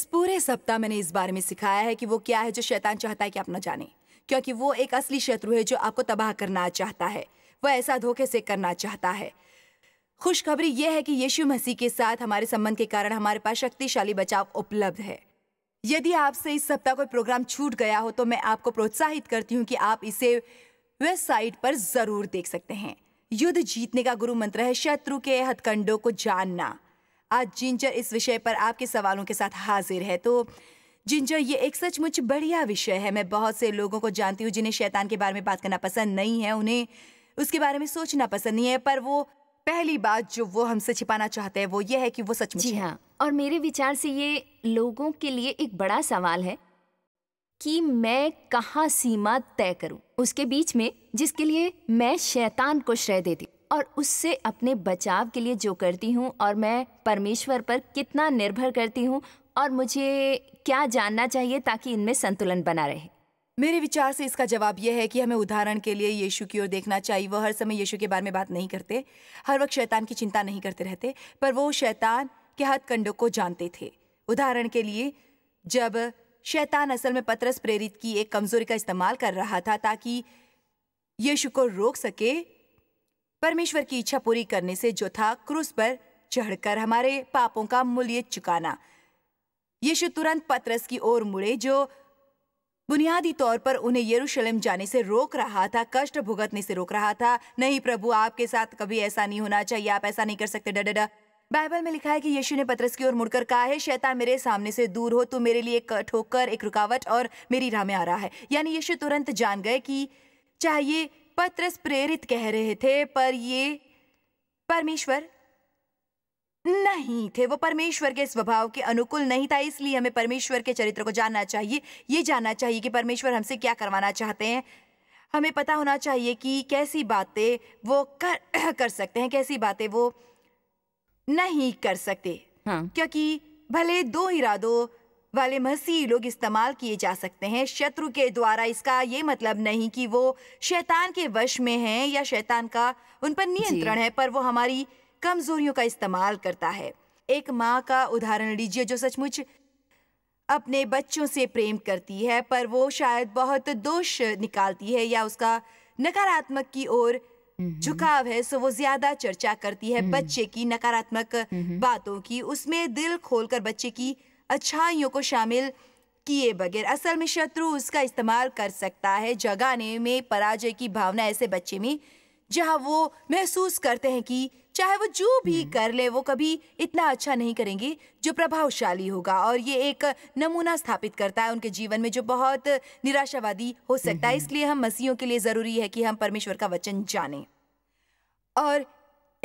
इस पूरे सप्ताह मैंने इस बारे में सिखाया है कि वो क्या है जो शैतान चाहता है कि आप न जाने क्योंकि वो एक असली शत्रु है जो आपको तबाह करना चाहता है वह ऐसा धोखे से करना चाहता है खुशखबरी यह है कि यीशु मसीह के साथ हमारे संबंध के कारण हमारे पास शक्तिशाली बचाव उपलब्ध है यदि आपसे इस सप्ताह कोई प्रोग्राम छूट गया हो तो मैं आपको प्रोत्साहित करती हूँ कि आप इसे वेबसाइट पर जरूर देख सकते हैं युद्ध जीतने का गुरु मंत्र है शत्रु के हथकंडों को जानना आज जिंजर इस विषय पर आपके सवालों के साथ हाजिर है तो जिंजर ये एक सचमुच बढ़िया विषय है मैं बहुत से लोगों को जानती हूँ जिन्हें शैतान के बारे में बात करना पसंद नहीं है उन्हें उसके बारे में सोचना पसंद नहीं है पर वो पहली बात जो वो हमसे छिपाना चाहते हैं वो ये है कि वो सचमुच जी हाँ और मेरे विचार से ये लोगों के लिए एक बड़ा सवाल है कि मैं कहाँ सीमा तय करूं उसके बीच में जिसके लिए मैं शैतान को श्रेय देती और उससे अपने बचाव के लिए जो करती हूँ और मैं परमेश्वर पर कितना निर्भर करती हूँ और मुझे क्या जानना चाहिए ताकि इनमें संतुलन बना रहे मेरे विचार से इसका जवाब यह है कि हमें उदाहरण के लिए यीशु की ओर देखना चाहिए वह हर समय यीशु के बारे में बात नहीं करते हर वक्त शैतान की चिंता नहीं करते रहते पर वो शैतान के हथकंडों को जानते थे उदाहरण के लिए जब शैतान असल में पतरस प्रेरित की एक कमजोरी का इस्तेमाल कर रहा था ताकि यीशु को रोक सके परमेश्वर की इच्छा पूरी करने से जो था क्रूस पर चढ़कर हमारे पापों का मूल्य चुकाना यीशु तुरंत पतरस की ओर मुड़े जो बुनियादी तौर पर उन्हें यरूशलेम जाने से रोक रहा था कष्ट भुगतने से रोक रहा था नहीं प्रभु आपके साथ कभी ऐसा नहीं होना चाहिए आप ऐसा नहीं कर सकते डा बाइबल में लिखा है कि यीशु ने पतरस की ओर मुड़कर कहा है शैतान मेरे सामने से दूर हो तू मेरे लिए ठोकर एक रुकावट और मेरी राह में आ रहा है यानी यीशु तुरंत जान गए कि चाहे पत्रस प्रेरित कह रहे थे पर ये परमेश्वर नहीं थे वो परमेश्वर के स्वभाव के अनुकूल नहीं था इसलिए हमें परमेश्वर के चरित्र को जानना चाहिए ये जानना चाहिए कि परमेश्वर हमसे क्या करवाना चाहते हैं हमें पता होना चाहिए कि कैसी बातें वो कर कर सकते हैं कैसी बातें वो नहीं कर सकते हाँ। क्योंकि भले दो इरादों वाले मसीह लोग इस्तेमाल किए जा सकते हैं शत्रु के द्वारा इसका ये मतलब नहीं कि वो शैतान के वश में हैं या शैतान का उन पर नियंत्रण है पर वो हमारी कमजोरियों का इस्तेमाल करता है एक माँ का उदाहरण लीजिए जो सचमुच अपने बच्चों से प्रेम करती है पर वो शायद बहुत दोष निकालती है या उसका नकारात्मक की ओर हम्म। झुकाव है सो वो ज्यादा चर्चा करती है हम्म। बच्चे की नकारात्मक हम्म। बातों की उसमें दिल खोलकर बच्चे की अच्छाइयों को शामिल किए बगैर असल में शत्रु उसका इस्तेमाल कर सकता है जगाने में पराजय की भावना ऐसे बच्चे में जहाँ वो महसूस करते हैं कि चाहे वो जो भी हम्म। कर ले वो कभी इतना अच्छा नहीं करेंगे जो प्रभावशाली होगा और ये एक नमूना स्थापित करता है उनके जीवन में जो बहुत निराशावादी हो सकता है हम्म। इसलिए हम मसीहों के लिए ज़रूरी है कि हम परमेश्वर का वचन जानें और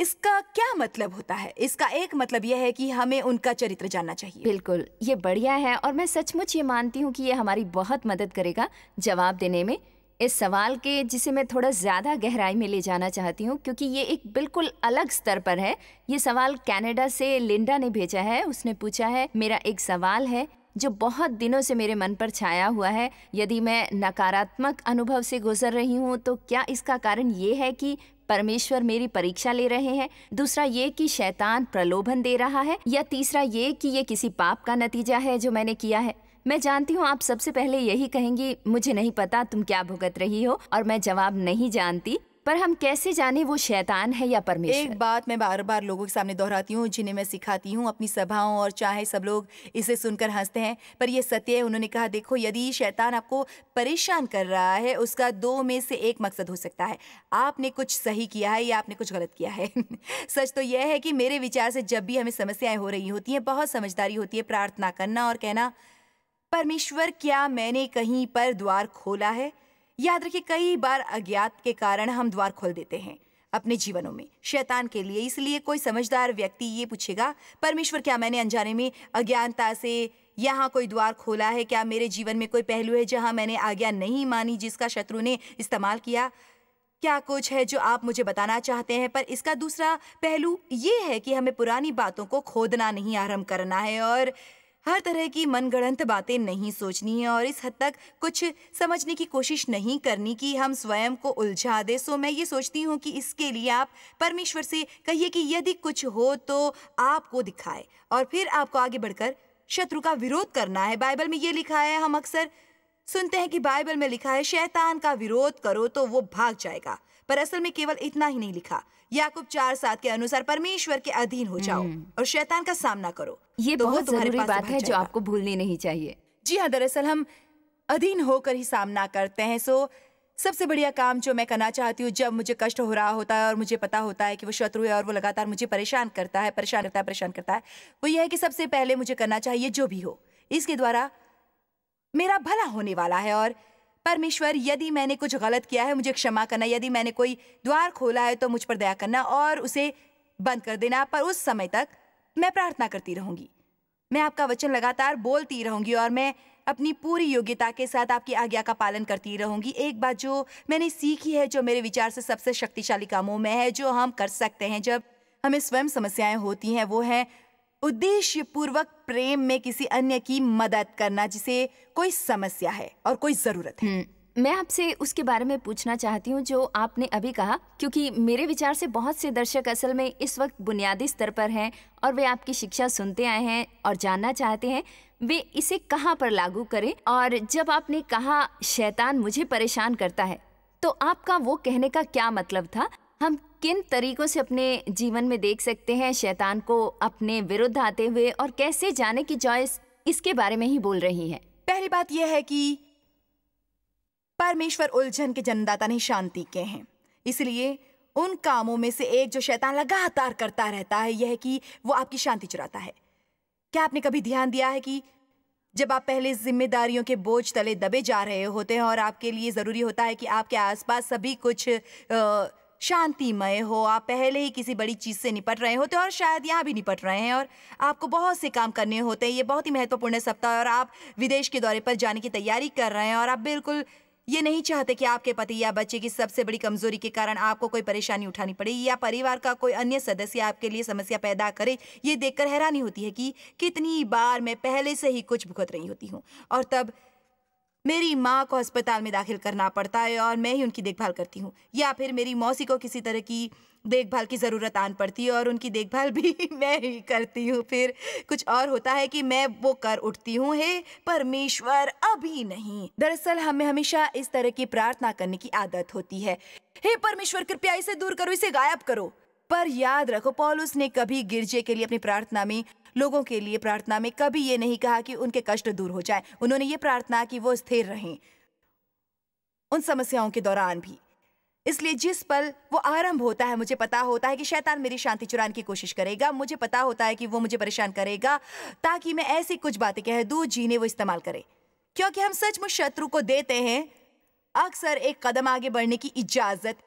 इसका क्या मतलब होता है इसका एक मतलब यह है कि हमें उनका चरित्र जानना चाहिए बिल्कुल ये बढ़िया है और मैं सचमुच ये मानती हूँ कि ये हमारी बहुत मदद करेगा जवाब देने में इस सवाल के जिसे मैं थोड़ा ज़्यादा गहराई में ले जाना चाहती हूँ क्योंकि ये एक बिल्कुल अलग स्तर पर है ये सवाल कनाडा से लिंडा ने भेजा है उसने पूछा है मेरा एक सवाल है जो बहुत दिनों से मेरे मन पर छाया हुआ है यदि मैं नकारात्मक अनुभव से गुजर रही हूँ तो क्या इसका कारण ये है कि परमेश्वर मेरी परीक्षा ले रहे हैं दूसरा ये कि शैतान प्रलोभन दे रहा है या तीसरा ये कि ये किसी पाप का नतीजा है जो मैंने किया है मैं जानती हूँ आप सबसे पहले यही कहेंगी मुझे नहीं पता तुम क्या भुगत रही हो और मैं जवाब नहीं जानती पर हम कैसे जाने वो शैतान है या परमेश्वर एक बात मैं बार बार लोगों के सामने दोहराती हूँ जिन्हें मैं सिखाती हूँ अपनी सभाओं और चाहे सब लोग इसे सुनकर हंसते हैं पर यह सत्य है उन्होंने कहा देखो यदि शैतान आपको परेशान कर रहा है उसका दो में से एक मकसद हो सकता है आपने कुछ सही किया है या आपने कुछ गलत किया है सच तो यह है कि मेरे विचार से जब भी हमें समस्याएं हो रही होती हैं बहुत समझदारी होती है प्रार्थना करना और कहना परमेश्वर क्या मैंने कहीं पर द्वार खोला है याद रखिए कई बार अज्ञात के कारण हम द्वार खोल देते हैं अपने जीवनों में शैतान के लिए इसलिए कोई समझदार व्यक्ति ये पूछेगा परमेश्वर क्या मैंने अनजाने में अज्ञानता से यहाँ कोई द्वार खोला है क्या मेरे जीवन में कोई पहलू है जहाँ मैंने आज्ञा नहीं मानी जिसका शत्रु ने इस्तेमाल किया क्या कुछ है जो आप मुझे बताना चाहते हैं पर इसका दूसरा पहलू ये है कि हमें पुरानी बातों को खोदना नहीं आरंभ करना है और हर तरह की मनगढ़ंत बातें नहीं सोचनी है और इस हद तक कुछ समझने की कोशिश नहीं करनी कि हम स्वयं को उलझा दे सो मैं ये सोचती हूँ कि इसके लिए आप परमेश्वर से कहिए कि यदि कुछ हो तो आपको दिखाए और फिर आपको आगे बढ़कर शत्रु का विरोध करना है बाइबल में ये लिखा है हम अक्सर सुनते हैं कि बाइबल में लिखा है शैतान का विरोध करो तो वो भाग जाएगा पर असल में केवल इतना ही नहीं लिखा याकूब चार सात के अनुसार परमेश्वर के अधीन हो जाओ हम्म। और शैतान का सामना करो ये तो बहुत जरूरी बात है जो आपको भूलनी नहीं चाहिए जी हाँ दरअसल हम अधीन होकर ही सामना करते हैं सो सबसे बढ़िया काम जो मैं करना चाहती हूँ जब मुझे कष्ट हो रहा होता है और मुझे पता होता है कि वो शत्रु है और वो लगातार मुझे परेशान करता है परेशान करता है परेशान करता है वो यह है कि सबसे पहले मुझे करना चाहिए जो भी हो इसके द्वारा मेरा भला होने वाला है और परमेश्वर यदि मैंने कुछ गलत किया है मुझे क्षमा करना यदि मैंने कोई द्वार खोला है तो मुझ पर दया करना और उसे बंद कर देना पर उस समय तक मैं प्रार्थना करती रहूंगी मैं आपका वचन लगातार बोलती रहूंगी और मैं अपनी पूरी योग्यता के साथ आपकी आज्ञा का पालन करती रहूंगी एक बात जो मैंने सीखी है जो मेरे विचार से सबसे शक्तिशाली कामों में है जो हम कर सकते हैं जब हमें स्वयं समस्याएं होती हैं वो है उद्देश्य पूर्वक प्रेम में किसी अन्य की मदद करना जिसे कोई समस्या है और कोई जरूरत है हम्म, मैं आपसे उसके बारे में पूछना चाहती हूँ जो आपने अभी कहा क्योंकि मेरे विचार से बहुत से दर्शक असल में इस वक्त बुनियादी स्तर पर हैं और वे आपकी शिक्षा सुनते आए हैं और जानना चाहते हैं वे इसे कहाँ पर लागू करें और जब आपने कहा शैतान मुझे परेशान करता है तो आपका वो कहने का क्या मतलब था हम किन तरीकों से अपने जीवन में देख सकते हैं शैतान को अपने विरुद्ध आते हुए और कैसे जाने की चॉइस इसके बारे में ही बोल रही है पहली बात यह है कि परमेश्वर उलझन के जन्मदाता नहीं शांति के हैं इसलिए उन कामों में से एक जो शैतान लगातार करता रहता है यह है कि वो आपकी शांति चुराता है क्या आपने कभी ध्यान दिया है कि जब आप पहले जिम्मेदारियों के बोझ तले दबे जा रहे होते हैं और आपके लिए ज़रूरी होता है कि आपके आसपास सभी कुछ आ, शांतिमय हो आप पहले ही किसी बड़ी चीज़ से निपट रहे होते हैं और शायद यहाँ भी निपट रहे हैं और आपको बहुत से काम करने होते हैं ये बहुत ही महत्वपूर्ण सप्ताह है और आप विदेश के दौरे पर जाने की तैयारी कर रहे हैं और आप बिल्कुल ये नहीं चाहते कि आपके पति या बच्चे की सबसे बड़ी कमजोरी के कारण आपको कोई परेशानी उठानी पड़े या परिवार का कोई अन्य सदस्य आपके लिए समस्या पैदा करे ये देखकर हैरानी होती है कि कितनी बार मैं पहले से ही कुछ भुगत रही होती हूँ और तब मेरी माँ को अस्पताल में दाखिल करना पड़ता है और मैं ही उनकी देखभाल करती हूँ या फिर मेरी मौसी को किसी तरह की देखभाल की ज़रूरत आन पड़ती है और उनकी देखभाल भी मैं ही करती हूँ फिर कुछ और होता है कि मैं वो कर उठती हूँ हे परमेश्वर अभी नहीं दरअसल हमें हमेशा इस तरह की प्रार्थना करने की आदत होती है हे परमेश्वर कृपया इसे दूर करो इसे गायब करो पर याद रखो पॉलुस ने कभी गिरजे के लिए अपनी प्रार्थना में लोगों के लिए प्रार्थना में कभी ये नहीं कहा कि उनके कष्ट दूर हो जाए उन्होंने ये प्रार्थना कि वो स्थिर रहें उन समस्याओं के दौरान भी इसलिए जिस पल वो आरंभ होता है मुझे पता होता है कि शैतान मेरी शांति चुराने की कोशिश करेगा मुझे पता होता है कि वो मुझे परेशान करेगा ताकि मैं ऐसी कुछ बातें कह दूँ जीने वो इस्तेमाल करे क्योंकि हम सचमुच शत्रु को देते हैं अक्सर एक कदम आगे बढ़ने की इजाजत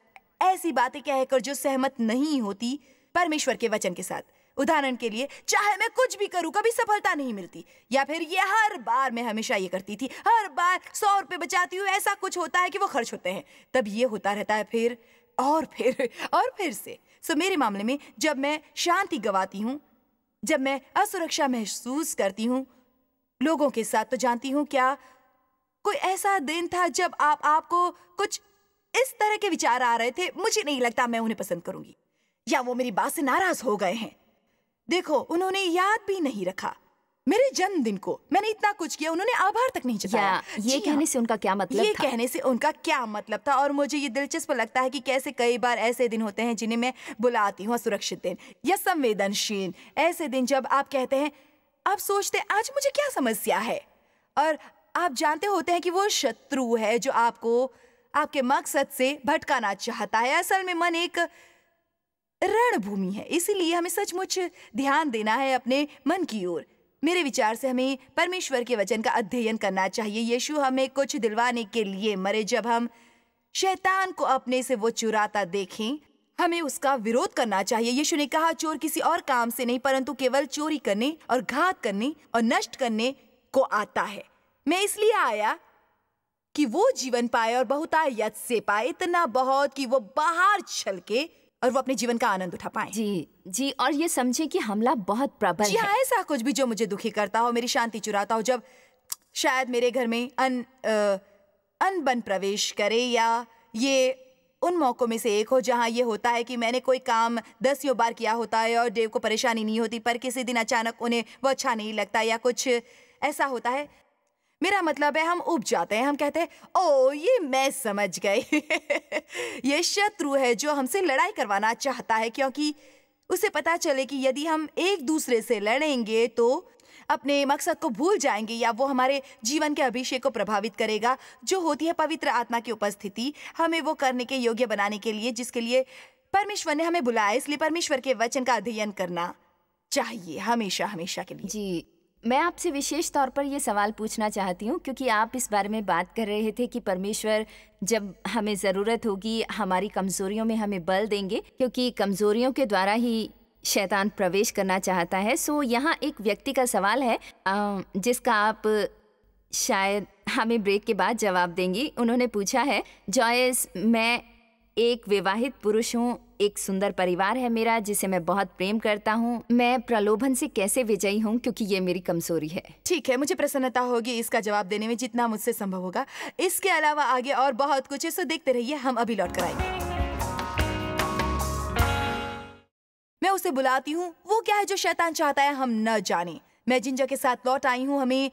ऐसी बातें कहकर जो सहमत नहीं होती परमेश्वर के वचन के साथ उदाहरण के लिए चाहे मैं कुछ भी करूं कभी सफलता नहीं मिलती या फिर ये हर बार मैं हमेशा ये करती थी हर बार सौ रुपये बचाती हूँ ऐसा कुछ होता है कि वो खर्च होते हैं तब ये होता रहता है फिर और फिर और फिर से सो मेरे मामले में जब मैं शांति गवाती हूँ जब मैं असुरक्षा महसूस करती हूँ लोगों के साथ तो जानती हूँ क्या कोई ऐसा दिन था जब आप आपको कुछ इस तरह के विचार आ रहे थे मुझे नहीं लगता मैं उन्हें पसंद करूंगी या वो मेरी बात से नाराज हो गए हैं देखो उन्होंने याद भी नहीं रखा मेरे जन्मदिन को मैंने इतना कुछ किया उन्होंने आभार तक नहीं जताया ये कहने हाँ। से उनका क्या मतलब ये था? कहने से उनका क्या मतलब था और मुझे ये दिलचस्प लगता है कि कैसे कई बार ऐसे दिन होते हैं जिन्हें मैं बुलाती हूँ सुरक्षित दिन या संवेदनशील ऐसे दिन जब आप कहते हैं आप सोचते आज मुझे क्या समस्या है और आप जानते होते हैं कि वो शत्रु है जो आपको आपके मकसद से भटकाना चाहता है असल में मन एक रणभूमि है इसीलिए हमें सचमुच ध्यान देना है अपने मन की ओर मेरे विचार से हमें परमेश्वर के वचन का अध्ययन करना चाहिए यीशु हमें कुछ दिलवाने के लिए मरे जब हम शैतान को अपने से वो चुराता देखें हमें उसका विरोध करना चाहिए यीशु ने कहा चोर किसी और काम से नहीं परंतु केवल चोरी करने और घात करने और नष्ट करने को आता है मैं इसलिए आया कि वो जीवन पाए और बहुतायत से पाए इतना बहुत कि वो बाहर छलके और वो अपने जीवन का आनंद उठा पाए जी जी और ये समझे कि हमला बहुत प्रबल जी हाँ, है ऐसा कुछ भी जो मुझे दुखी करता हो मेरी शांति चुराता हो जब शायद मेरे घर में अन अनबन प्रवेश करे या ये उन मौक़ों में से एक हो जहाँ ये होता है कि मैंने कोई काम दस यो बार किया होता है और देव को परेशानी नहीं होती पर किसी दिन अचानक उन्हें वो अच्छा नहीं लगता या कुछ ऐसा होता है मेरा मतलब है हम उब जाते हैं हम कहते हैं ओ ये मैं समझ गई ये शत्रु है जो हमसे लड़ाई करवाना चाहता है क्योंकि उसे पता चले कि यदि हम एक दूसरे से लड़ेंगे तो अपने मकसद को भूल जाएंगे या वो हमारे जीवन के अभिषेक को प्रभावित करेगा जो होती है पवित्र आत्मा की उपस्थिति हमें वो करने के योग्य बनाने के लिए जिसके लिए परमेश्वर ने हमें बुलाया इसलिए परमेश्वर के वचन का अध्ययन करना चाहिए हमेशा हमेशा के लिए जी मैं आपसे विशेष तौर पर ये सवाल पूछना चाहती हूँ क्योंकि आप इस बारे में बात कर रहे थे कि परमेश्वर जब हमें ज़रूरत होगी हमारी कमज़ोरियों में हमें बल देंगे क्योंकि कमज़ोरियों के द्वारा ही शैतान प्रवेश करना चाहता है सो यहाँ एक व्यक्ति का सवाल है जिसका आप शायद हमें ब्रेक के बाद जवाब देंगी उन्होंने पूछा है जॉयस मैं एक विवाहित पुरुष हूँ एक सुंदर परिवार है मेरा जिसे मैं बहुत प्रेम करता हूँ मैं प्रलोभन से कैसे विजयी हूँ क्योंकि ये मेरी कमजोरी है ठीक है मुझे प्रसन्नता होगी इसका जवाब देने में जितना मुझसे संभव होगा इसके अलावा आगे और बहुत कुछ है सो देखते रहिए हम अभी लौट कर आएंगे मैं उसे बुलाती हूँ वो क्या है जो शैतान चाहता है हम न जाने मैं जिंजा के साथ लौट आई हूँ हमें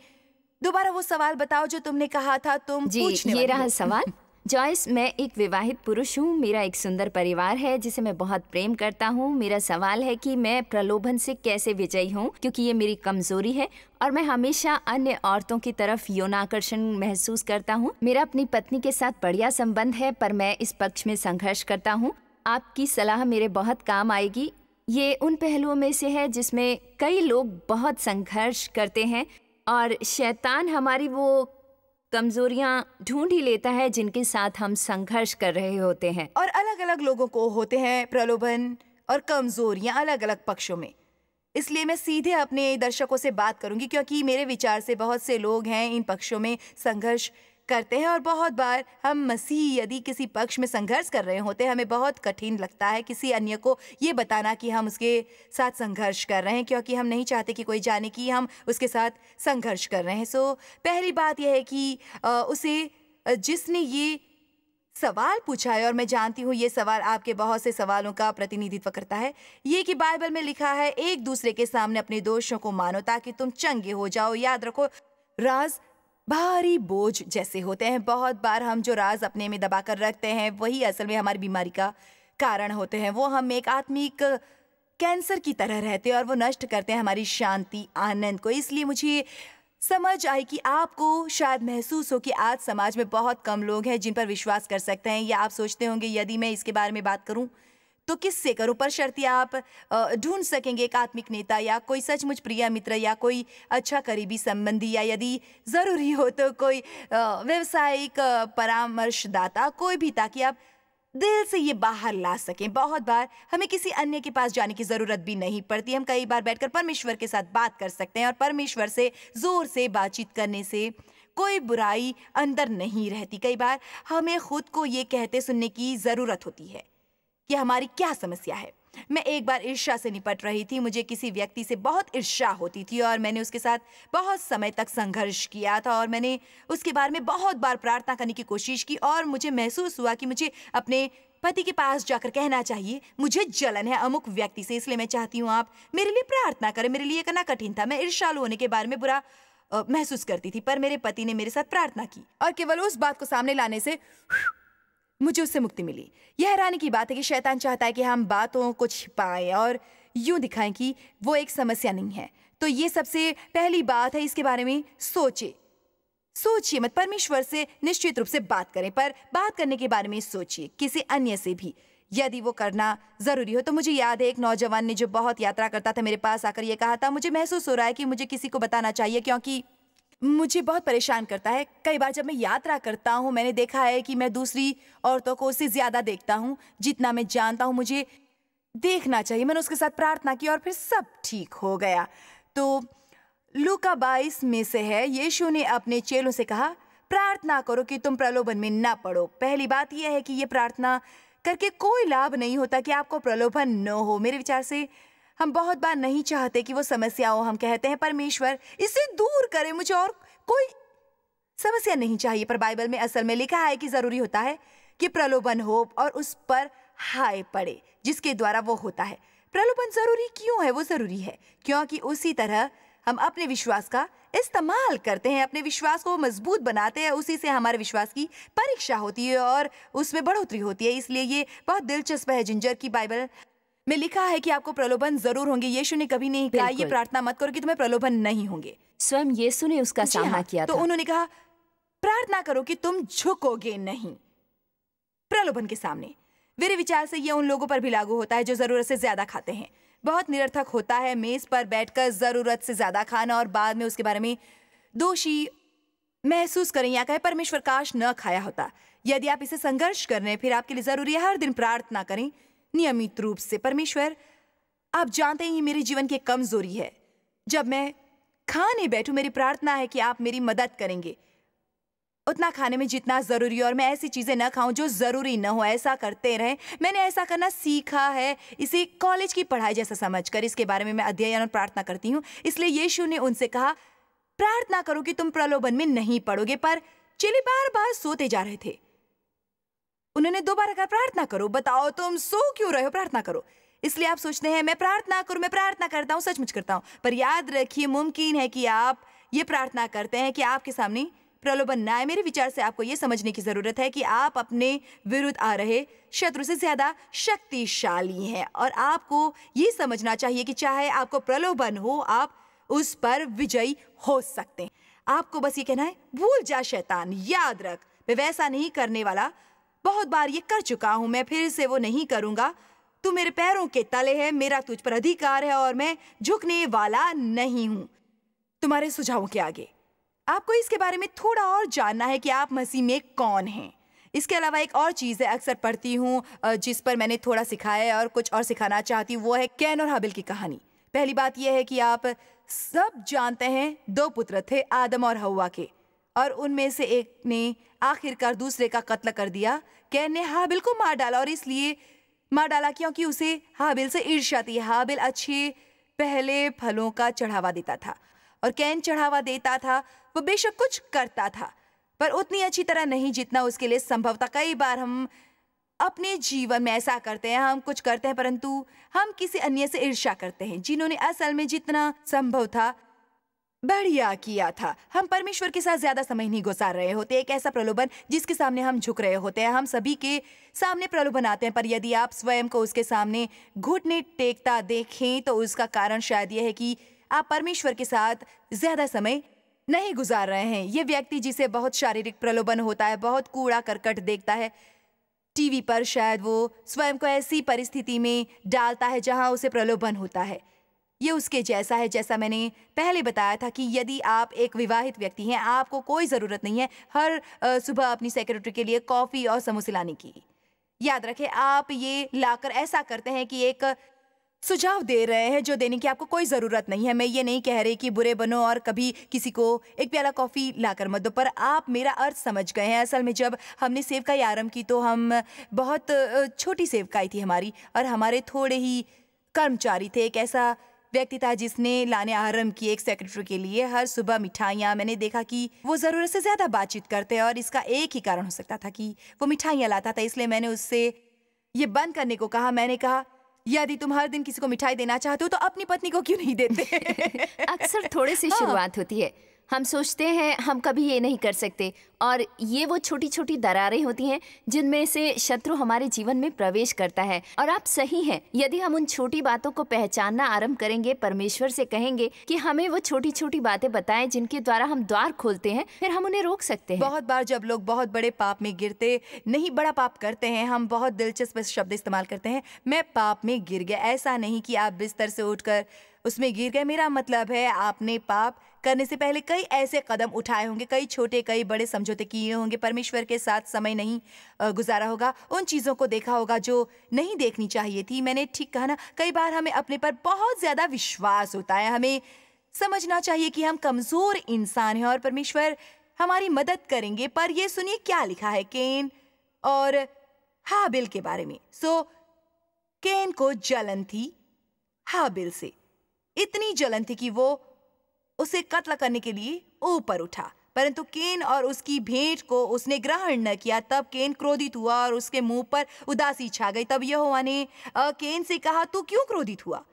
दोबारा वो सवाल बताओ जो तुमने कहा था तुम जी, पूछने ये रहा सवाल जॉयस मैं एक विवाहित पुरुष हूँ मेरा एक सुंदर परिवार है जिसे मैं बहुत प्रेम करता हूँ मेरा सवाल है कि मैं प्रलोभन से कैसे विजयी हूँ क्योंकि ये मेरी कमजोरी है और मैं हमेशा अन्य औरतों की तरफ यौनाकर्षण महसूस करता हूँ मेरा अपनी पत्नी के साथ बढ़िया संबंध है पर मैं इस पक्ष में संघर्ष करता हूँ आपकी सलाह मेरे बहुत काम आएगी ये उन पहलुओं में से है जिसमें कई लोग बहुत संघर्ष करते हैं और शैतान हमारी वो कमजोरियां ढूंढ ही लेता है जिनके साथ हम संघर्ष कर रहे होते हैं और अलग अलग लोगों को होते हैं प्रलोभन और कमजोरियां अलग अलग पक्षों में इसलिए मैं सीधे अपने दर्शकों से बात करूंगी क्योंकि मेरे विचार से बहुत से लोग हैं इन पक्षों में संघर्ष करते हैं और बहुत बार हम मसीह यदि किसी पक्ष में संघर्ष कर रहे होते हैं हमें बहुत कठिन लगता है किसी अन्य को ये बताना कि हम उसके साथ संघर्ष कर रहे हैं क्योंकि हम नहीं चाहते कि कोई जाने कि हम उसके साथ संघर्ष कर रहे हैं सो पहली बात यह है कि उसे जिसने ये सवाल पूछा है और मैं जानती हूँ ये सवाल आपके बहुत से सवालों का प्रतिनिधित्व करता है ये कि बाइबल में लिखा है एक दूसरे के सामने अपने दोषों को मानो ताकि तुम चंगे हो जाओ याद रखो राज भारी बोझ जैसे होते हैं बहुत बार हम जो राज अपने में दबा कर रखते हैं वही असल में हमारी बीमारी का कारण होते हैं वो हम एक आत्मिक कैंसर की तरह रहते हैं और वो नष्ट करते हैं हमारी शांति आनंद को इसलिए मुझे समझ आई कि आपको शायद महसूस हो कि आज समाज में बहुत कम लोग हैं जिन पर विश्वास कर सकते हैं या आप सोचते होंगे यदि मैं इसके बारे में बात करूं तो किससे करूं पर शर्त आप ढूंढ सकेंगे एक आत्मिक नेता या कोई सचमुच प्रिय मित्र या कोई अच्छा करीबी संबंधी या यदि ज़रूरी हो तो कोई व्यवसायिक परामर्शदाता कोई भी ताकि आप दिल से ये बाहर ला सकें बहुत बार हमें किसी अन्य के पास जाने की ज़रूरत भी नहीं पड़ती हम कई बार बैठकर परमेश्वर के साथ बात कर सकते हैं और परमेश्वर से ज़ोर से बातचीत करने से कोई बुराई अंदर नहीं रहती कई बार हमें खुद को ये कहते सुनने की ज़रूरत होती है कि हमारी क्या समस्या है मैं एक बार ईर्ष्या से निपट रही थी मुझे किसी व्यक्ति से बहुत ईर्ष्या होती थी और मैंने उसके साथ बहुत समय तक संघर्ष किया था और मैंने उसके बारे में बहुत बार प्रार्थना करने की कोशिश की और मुझे महसूस हुआ कि मुझे अपने पति के पास जाकर कहना चाहिए मुझे जलन है अमुक व्यक्ति से इसलिए मैं चाहती हूँ आप मेरे लिए प्रार्थना करें मेरे लिए करना कठिन था मैं ईर्षालु होने के बारे में बुरा महसूस करती थी पर मेरे पति ने मेरे साथ प्रार्थना की और केवल उस बात को सामने लाने से मुझे उससे मुक्ति मिली यह हैरानी की बात है कि शैतान चाहता है कि हम बातों को छिपाएं और यूं दिखाएं कि वो एक समस्या नहीं है तो ये सबसे पहली बात है इसके बारे में सोचे सोचिए मत परमेश्वर से निश्चित रूप से बात करें पर बात करने के बारे में सोचिए किसी अन्य से भी यदि वो करना जरूरी हो तो मुझे याद है एक नौजवान ने जो बहुत यात्रा करता था मेरे पास आकर ये कहा था मुझे महसूस हो रहा है कि मुझे किसी को बताना चाहिए क्योंकि मुझे बहुत परेशान करता है कई बार जब मैं यात्रा करता हूँ मैंने देखा है कि मैं दूसरी औरतों को उससे ज्यादा देखता हूँ जितना मैं जानता हूँ मुझे देखना चाहिए मैंने उसके साथ प्रार्थना की और फिर सब ठीक हो गया तो का बाईस में से है यीशु ने अपने चेलों से कहा प्रार्थना करो कि तुम प्रलोभन में ना पड़ो पहली बात यह है कि ये प्रार्थना करके कोई लाभ नहीं होता कि आपको प्रलोभन न हो मेरे विचार से हम बहुत बार नहीं चाहते कि वो समस्या हो हम कहते हैं परमेश्वर इसे दूर करे मुझे और कोई समस्या नहीं चाहिए पर बाइबल में असल में लिखा है कि ज़रूरी होता है कि प्रलोभन हो और उस पर हाय पड़े जिसके द्वारा वो होता है प्रलोभन ज़रूरी क्यों है वो ज़रूरी है क्योंकि उसी तरह हम अपने विश्वास का इस्तेमाल करते हैं अपने विश्वास को मजबूत बनाते हैं उसी से हमारे विश्वास की परीक्षा होती है और उसमें बढ़ोतरी होती है इसलिए ये बहुत दिलचस्प है जिंजर की बाइबल में लिखा है कि आपको प्रलोभन जरूर होंगे यीशु ने कभी नहीं कहा ये प्रार्थना मत करो कि तुम्हें प्रलोभन नहीं होंगे स्वयं यीशु ने उसका सामना हाँ, किया तो था। उन्होंने कहा प्रार्थना करो कि तुम झुकोगे नहीं प्रलोभन के सामने मेरे विचार से यह उन लोगों पर भी लागू होता है जो जरूरत से ज्यादा खाते हैं बहुत निरर्थक होता है मेज पर बैठकर जरूरत से ज्यादा खाना और बाद में उसके बारे में दोषी महसूस करें या कहे परमेश्वर काश न खाया होता यदि आप इसे संघर्ष करने फिर आपके लिए जरूरी है हर दिन प्रार्थना करें नियमित रूप से परमेश्वर आप जानते हैं ये मेरे जीवन की कमजोरी है जब मैं खाने बैठूं मेरी प्रार्थना है कि आप मेरी मदद करेंगे उतना खाने में जितना ज़रूरी है और मैं ऐसी चीज़ें ना खाऊं जो ज़रूरी ना हो ऐसा करते रहें मैंने ऐसा करना सीखा है इसे कॉलेज की पढ़ाई जैसा समझकर इसके बारे में मैं अध्ययन और प्रार्थना करती हूँ इसलिए यीशु ने उनसे कहा प्रार्थना करो कि तुम प्रलोभन में नहीं पड़ोगे पर चेले बार बार सोते जा रहे थे उन्होंने दोबारा कर प्रार्थना करो बताओ तुम सो क्यों रहे हो प्रार्थना करो इसलिए आप सोचते हैं मैं प्रार्थना करूं मैं प्रार्थना करता हूं सचमुच करता हूं पर याद रखिए मुमकिन है कि आप ये प्रार्थना करते हैं कि आपके सामने प्रलोभन ना है मेरे विचार से आपको ये समझने की ज़रूरत है कि आप अपने विरुद्ध आ रहे शत्रु से ज़्यादा शक्तिशाली हैं और आपको ये समझना चाहिए कि चाहे आपको प्रलोभन हो आप उस पर विजयी हो सकते हैं आपको बस ये कहना है भूल जा शैतान याद रख मैं वैसा नहीं करने वाला बहुत बार ये कर चुका हूँ मैं फिर से वो नहीं करूँगा तू मेरे पैरों के तले है मेरा तुझ पर अधिकार है और मैं झुकने वाला नहीं हूँ तुम्हारे सुझावों के आगे आपको इसके बारे में थोड़ा और जानना है कि आप मसीह में कौन हैं इसके अलावा एक और चीज़ है अक्सर पढ़ती हूँ जिस पर मैंने थोड़ा सिखाया है और कुछ और सिखाना चाहती हूँ वो है कैन और हबिल की कहानी पहली बात यह है कि आप सब जानते हैं दो पुत्र थे आदम और हवा के और उनमें से एक ने आखिरकार दूसरे का कत्ल कर दिया कैन ने हाबिल को मार डाला और इसलिए मार डाला क्योंकि उसे हाबिल से ईर्ष्या थी हाबिल अच्छे पहले फलों का चढ़ावा देता था और कैन चढ़ावा देता था वो बेशक कुछ करता था पर उतनी अच्छी तरह नहीं जितना उसके लिए संभव था कई बार हम अपने जीवन में ऐसा करते हैं हम कुछ करते हैं परंतु हम किसी अन्य से ईर्ष्या करते हैं जिन्होंने असल में जितना संभव था बढ़िया किया था हम परमेश्वर के साथ ज्यादा समय नहीं गुजार रहे होते एक ऐसा प्रलोभन जिसके सामने हम झुक रहे होते हैं हम सभी के सामने प्रलोभन आते हैं पर यदि आप स्वयं को उसके सामने घुटने टेकता देखें तो उसका कारण शायद यह है कि आप परमेश्वर के साथ ज्यादा समय नहीं गुजार रहे हैं ये व्यक्ति जिसे बहुत शारीरिक प्रलोभन होता है बहुत कूड़ा करकट देखता है टीवी पर शायद वो स्वयं को ऐसी परिस्थिति में डालता है जहां उसे प्रलोभन होता है ये उसके जैसा है जैसा मैंने पहले बताया था कि यदि आप एक विवाहित व्यक्ति हैं आपको कोई ज़रूरत नहीं है हर सुबह अपनी सेक्रेटरी के लिए कॉफ़ी और समोसे लाने की याद रखें आप ये लाकर ऐसा करते हैं कि एक सुझाव दे रहे हैं जो देने की आपको कोई ज़रूरत नहीं है मैं ये नहीं कह रही कि बुरे बनो और कभी किसी को एक प्याला कॉफ़ी लाकर मत दो पर आप मेरा अर्थ समझ गए हैं असल में जब हमने सेवकाई आरम्भ की तो हम बहुत छोटी सेवकाई थी हमारी और हमारे थोड़े ही कर्मचारी थे एक ऐसा व्यक्ति था जिसने लाने आहरम किए एक सेक्रेटरी के लिए हर सुबह मिठाइयाँ मैंने देखा कि वो ज़रूरत से ज़्यादा बातचीत करते हैं और इसका एक ही कारण हो सकता था कि वो मिठाइयाँ लाता था इसलिए मैंने उससे ये बंद करने को कहा मैंने कहा यदि तुम हर दिन किसी को मिठाई देना चाहते हो तो अपनी पत्नी को क्यों नहीं देते अक्सर सी से हाँ। शुरुआत होती है हम सोचते हैं हम कभी ये नहीं कर सकते और ये वो छोटी छोटी दरारें होती हैं जिनमें से शत्रु हमारे जीवन में प्रवेश करता है और आप सही हैं यदि हम उन छोटी बातों को पहचानना आरंभ करेंगे परमेश्वर से कहेंगे कि हमें वो छोटी छोटी बातें बताएं जिनके द्वारा हम द्वार खोलते हैं फिर हम उन्हें रोक सकते हैं बहुत बार जब लोग बहुत बड़े पाप में गिरते नहीं बड़ा पाप करते हैं हम बहुत दिलचस्प शब्द इस्तेमाल करते हैं मैं पाप में गिर गया ऐसा नहीं कि आप बिस्तर से उठकर उसमें गिर गए मेरा मतलब है आपने पाप करने से पहले कई ऐसे कदम उठाए होंगे कई छोटे कई बड़े समझौते किए होंगे परमेश्वर के साथ समय नहीं गुजारा होगा उन चीज़ों को देखा होगा जो नहीं देखनी चाहिए थी मैंने ठीक कहा ना कई बार हमें अपने पर बहुत ज़्यादा विश्वास होता है हमें समझना चाहिए कि हम कमज़ोर इंसान हैं और परमेश्वर हमारी मदद करेंगे पर यह सुनिए क्या लिखा है केन और हाबिल के बारे में सो so, केन को जलन थी हाबिल से इतनी जलन थी कि वो उसे कत्ल करने के लिए ऊपर उठा परंतु केन और उसकी भेंट को उसने ग्रहण न किया तब केन क्रोधित हुआ और उसके मुंह पर उदासी छा गई तब यहोवा ने केन से कहा तू क्यों क्रोधित हुआ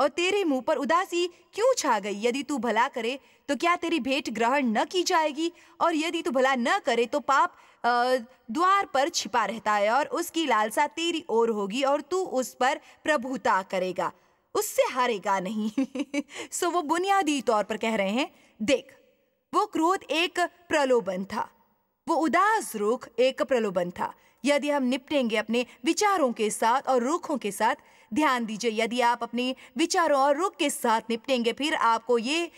और तेरे मुंह पर उदासी क्यों छा गई यदि तू भला करे तो क्या तेरी भेंट ग्रहण न की जाएगी और यदि तू भला न करे तो पाप द्वार पर छिपा रहता है और उसकी लालसा तेरी ओर होगी और तू उस पर प्रभुता करेगा उससे हारेगा नहीं सो वो बुनियादी तौर पर कह रहे हैं देख वो क्रोध एक प्रलोभन था वो उदास रुख एक प्रलोभन था यदि हम निपटेंगे अपने विचारों के साथ और रुखों के साथ ध्यान दीजिए यदि आप अपने विचारों और रुख के साथ निपटेंगे फिर आपको ये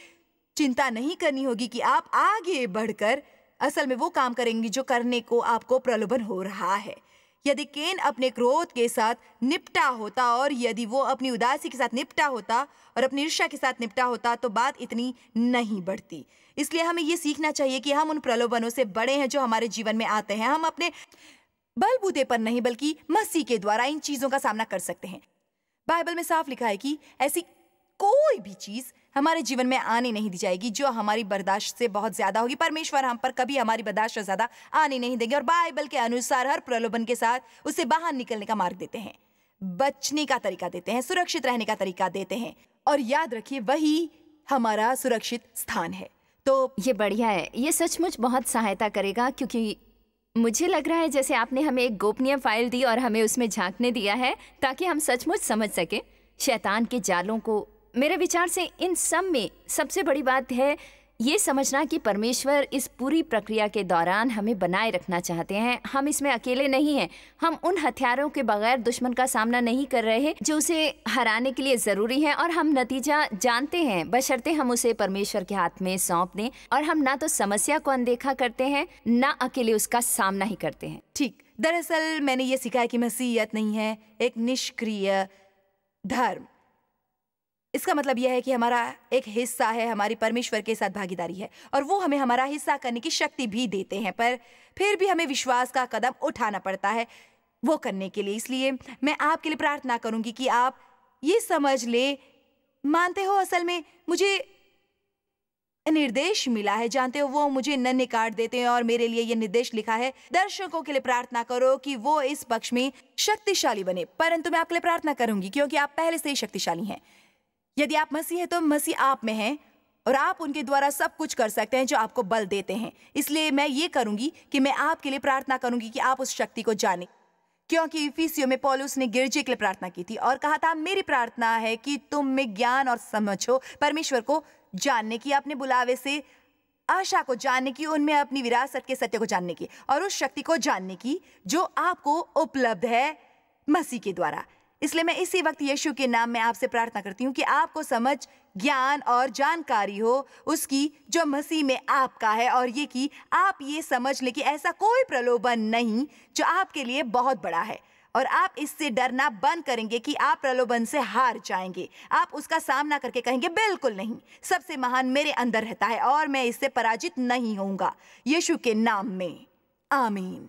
चिंता नहीं करनी होगी कि आप आगे बढ़कर असल में वो काम करेंगे जो करने को आपको प्रलोभन हो रहा है यदि केन अपने क्रोध के साथ निपटा होता और यदि वो अपनी उदासी के साथ निपटा होता और अपनी ईर्ष्या के साथ निपटा होता तो बात इतनी नहीं बढ़ती इसलिए हमें ये सीखना चाहिए कि हम उन प्रलोभनों से बड़े हैं जो हमारे जीवन में आते हैं हम अपने बलबूते पर नहीं बल्कि मसीह के द्वारा इन चीज़ों का सामना कर सकते हैं बाइबल में साफ लिखा है कि ऐसी कोई भी चीज़ हमारे जीवन में आने नहीं दी जाएगी जो हमारी बर्दाश्त से बहुत ज्यादा होगी परमेश्वर हम पर कभी हमारी बर्दाश्त से ज्यादा आने नहीं देंगे और बाइबल के अनुसार हर प्रलोभन के साथ उसे बाहर निकलने का मार्ग देते हैं बचने का तरीका देते हैं सुरक्षित रहने का तरीका देते हैं और याद रखिए वही हमारा सुरक्षित स्थान है तो ये बढ़िया है ये सचमुच बहुत सहायता करेगा क्योंकि मुझे लग रहा है जैसे आपने हमें एक गोपनीय फाइल दी और हमें उसमें झांकने दिया है ताकि हम सचमुच समझ सके शैतान के जालों को मेरे विचार से इन सब में सबसे बड़ी बात है ये समझना कि परमेश्वर इस पूरी प्रक्रिया के दौरान हमें बनाए रखना चाहते हैं हम इसमें अकेले नहीं हैं हम उन हथियारों के बगैर दुश्मन का सामना नहीं कर रहे जो उसे हराने के लिए ज़रूरी हैं और हम नतीजा जानते हैं बशर्ते हम उसे परमेश्वर के हाथ में सौंप दें और हम ना तो समस्या को अनदेखा करते हैं ना अकेले उसका सामना ही करते हैं ठीक दरअसल मैंने ये सिखाया कि मसीहत नहीं है एक निष्क्रिय धर्म इसका मतलब यह है कि हमारा एक हिस्सा है हमारी परमेश्वर के साथ भागीदारी है और वो हमें हमारा हिस्सा करने की शक्ति भी देते हैं पर फिर भी हमें विश्वास का कदम उठाना पड़ता है वो करने के लिए इसलिए मैं आपके लिए प्रार्थना करूंगी कि आप ये समझ ले मानते हो असल में मुझे निर्देश मिला है जानते हो वो मुझे नन्हे कार्ड देते हैं और मेरे लिए ये निर्देश लिखा है दर्शकों के लिए प्रार्थना करो कि वो इस पक्ष में शक्तिशाली बने परंतु मैं आपके लिए प्रार्थना करूंगी क्योंकि आप पहले से ही शक्तिशाली हैं यदि आप मसीह हैं तो मसीह आप में हैं और आप उनके द्वारा सब कुछ कर सकते हैं जो आपको बल देते हैं इसलिए मैं ये करूंगी कि मैं आपके लिए प्रार्थना करूंगी कि आप उस शक्ति को जाने क्योंकि इफिसियो में पॉलुस ने गिरजे के लिए प्रार्थना की थी और कहा था मेरी प्रार्थना है कि तुम में ज्ञान और समझ हो परमेश्वर को जानने की अपने बुलावे से आशा को जानने की उनमें अपनी विरासत के सत्य को जानने की और उस शक्ति को जानने की जो आपको उपलब्ध है मसीह के द्वारा इसलिए मैं इसी वक्त यीशु के नाम में आपसे प्रार्थना करती हूँ कि आपको समझ ज्ञान और जानकारी हो उसकी जो मसीह में आपका है और ये कि आप ये समझ लें कि ऐसा कोई प्रलोभन नहीं जो आपके लिए बहुत बड़ा है और आप इससे डरना बंद करेंगे कि आप प्रलोभन से हार जाएंगे आप उसका सामना करके कहेंगे बिल्कुल नहीं सबसे महान मेरे अंदर रहता है और मैं इससे पराजित नहीं होऊंगा यीशु के नाम में आमीन